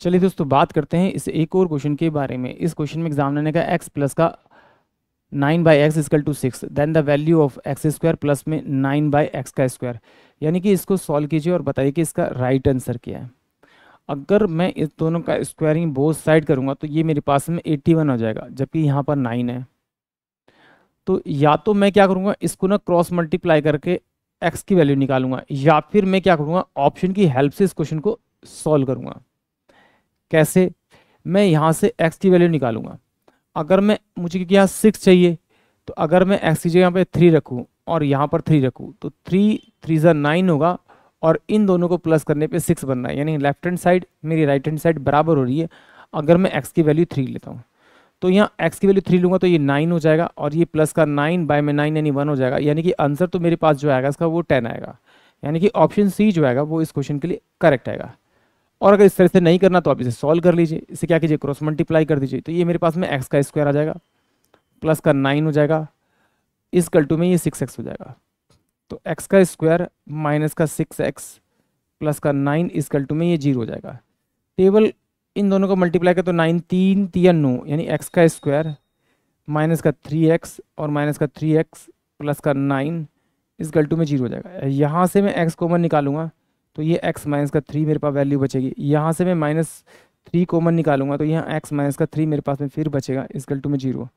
चलिए दोस्तों बात करते हैं इस एक और क्वेश्चन के बारे में इस क्वेश्चन में एग्जाम ने कहा एक्स प्लस का nine by x is equal to six then the value of x square plus में नाइन बाई एक्स का स्क्वायर यानी कि इसको सॉल्व कीजिए और बताइए कि इसका राइट आंसर क्या है अगर मैं इस दोनों का स्क्वायरिंग बोथ साइड करूंगा तो ये मेरे पास में एट्टी वन हो जाएगा जबकि यहाँ पर नाइन है तो या तो मैं क्या करूँगा इसको ना क्रॉस मल्टीप्लाई करके एक्स की वैल्यू निकालूंगा या फिर मैं क्या करूँगा ऑप्शन की हेल्प से इस क्वेश्चन को सॉल्व करूँगा कैसे मैं यहाँ से एक्स की वैल्यू निकालूंगा अगर मैं मुझे क्योंकि यहाँ सिक्स चाहिए तो अगर मैं एक्स की जगह पे थ्री रखूँ और यहाँ पर थ्री रखूँ तो थ्री थ्री ज़ा नाइन होगा और इन दोनों को प्लस करने पे सिक्स बन रहा है यानी लेफ्ट हैंड साइड मेरी राइट हैंड साइड बराबर हो रही है अगर मैं एक्स की वैल्यू थ्री लेता हूँ तो यहाँ एक्स की वैल्यू थ्री लूँगा तो ये नाइन हो जाएगा और ये प्लस का नाइन बाय में नाइन यानी वन हो जाएगा यानी कि आंसर तो मेरे पास जो आएगा इसका वो टेन आएगा यानी कि ऑप्शन सी जो आएगा वो इस क्वेश्चन के लिए करेक्ट आएगा और अगर इस तरह से नहीं करना तो आप इसे सॉल्व कर लीजिए इसे क्या कीजिए क्रॉस मल्टीप्लाई कर दीजिए तो ये मेरे पास में एक्स का स्क्वायर आ जाएगा प्लस का नाइन हो जाएगा इस कल्टू में ये सिक्स एक्स हो जाएगा तो एक्स का स्क्वायर माइनस का सिक्स एक्स प्लस का नाइन इस कल्टू में ये जीरो हो जाएगा टेबल इन दोनों को मल्टीप्लाई कर तो नाइन तीन तीन या नौ यानी एक्स का स्क्वायर माइनस का थ्री एक्स और माइनस का थ्री एक्स प्लस का नाइन इस गल्टू में जीरो हो जाएगा यहाँ से मैं एक्स कॉमन निकालूंगा तो ये एक्स माइनस का थ्री मेरे पास वैल्यू बचेगी यहाँ से मैं माइनस थ्री कॉमन निकालूंगा तो यहाँ एक्स माइनस का थ्री मेरे पास में फिर बचेगा इस टू में जीरो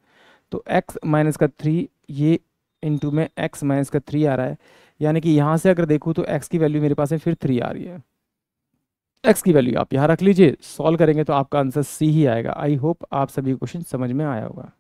तो एक्स माइनस का थ्री ये इंटू में एक्स माइनस का थ्री आ रहा है यानी कि यहाँ से अगर देखूँ तो एक्स की वैल्यू मेरे पास में फिर थ्री आ रही है एक्स की वैल्यू आप यहाँ रख लीजिए सॉल्व करेंगे तो आपका आंसर सी ही आएगा आई होप आप सभी क्वेश्चन समझ में आया होगा